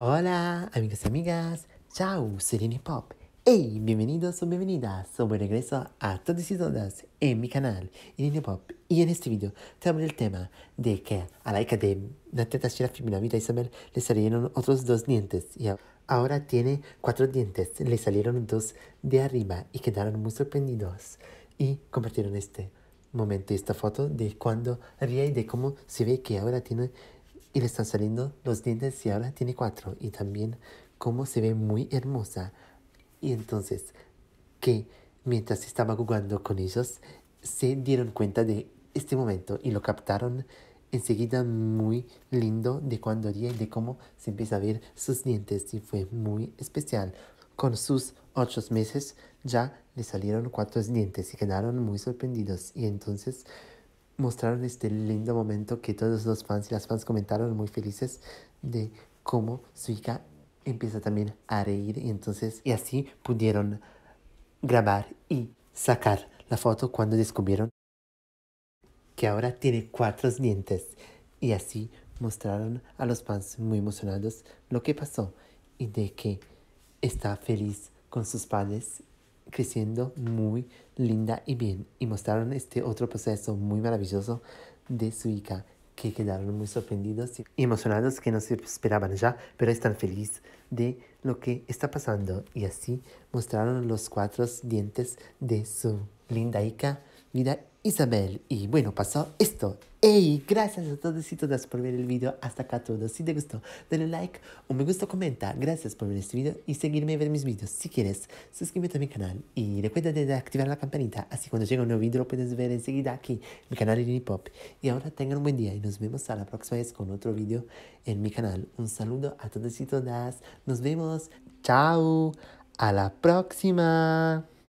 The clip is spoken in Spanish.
Hola, amigos y amigas. Chao, soy Pop. Hey, bienvenidos o bienvenidas. Sobre regreso a todos y todas en mi canal Irene Pop. Y en este video te el del tema de que a la hija de Natalia Shira Vida Isabel le salieron otros dos dientes y ahora tiene cuatro dientes. Le salieron dos de arriba y quedaron muy sorprendidos y compartieron este momento, y esta foto de cuando ríe y de cómo se ve que ahora tiene le están saliendo los dientes y ahora tiene cuatro. Y también como se ve muy hermosa. Y entonces, que mientras estaba jugando con ellos, se dieron cuenta de este momento y lo captaron enseguida muy lindo de cuando y de cómo se empieza a ver sus dientes y fue muy especial. Con sus ocho meses ya le salieron cuatro dientes y quedaron muy sorprendidos y entonces mostraron este lindo momento que todos los fans y las fans comentaron muy felices de cómo su hija empieza también a reír y entonces y así pudieron grabar y sacar la foto cuando descubrieron que ahora tiene cuatro dientes y así mostraron a los fans muy emocionados lo que pasó y de que está feliz con sus padres creciendo muy linda y bien y mostraron este otro proceso muy maravilloso de su hija que quedaron muy sorprendidos y emocionados que no se esperaban ya, pero están felices de lo que está pasando y así mostraron los cuatro dientes de su linda hija, vida Isabel y bueno, pasó esto. ¡Ey! Gracias a todos y todas por ver el video hasta acá todo. Si te gustó, dale like, un me gusta, comenta. Gracias por ver este video y seguirme a ver mis videos. Si quieres, suscríbete a mi canal y recuerda de activar la campanita. Así cuando llegue un nuevo video lo puedes ver enseguida aquí, mi canal de Pop Y ahora tengan un buen día y nos vemos a la próxima vez con otro video en mi canal. Un saludo a todos y todas. Nos vemos. Chao. A la próxima.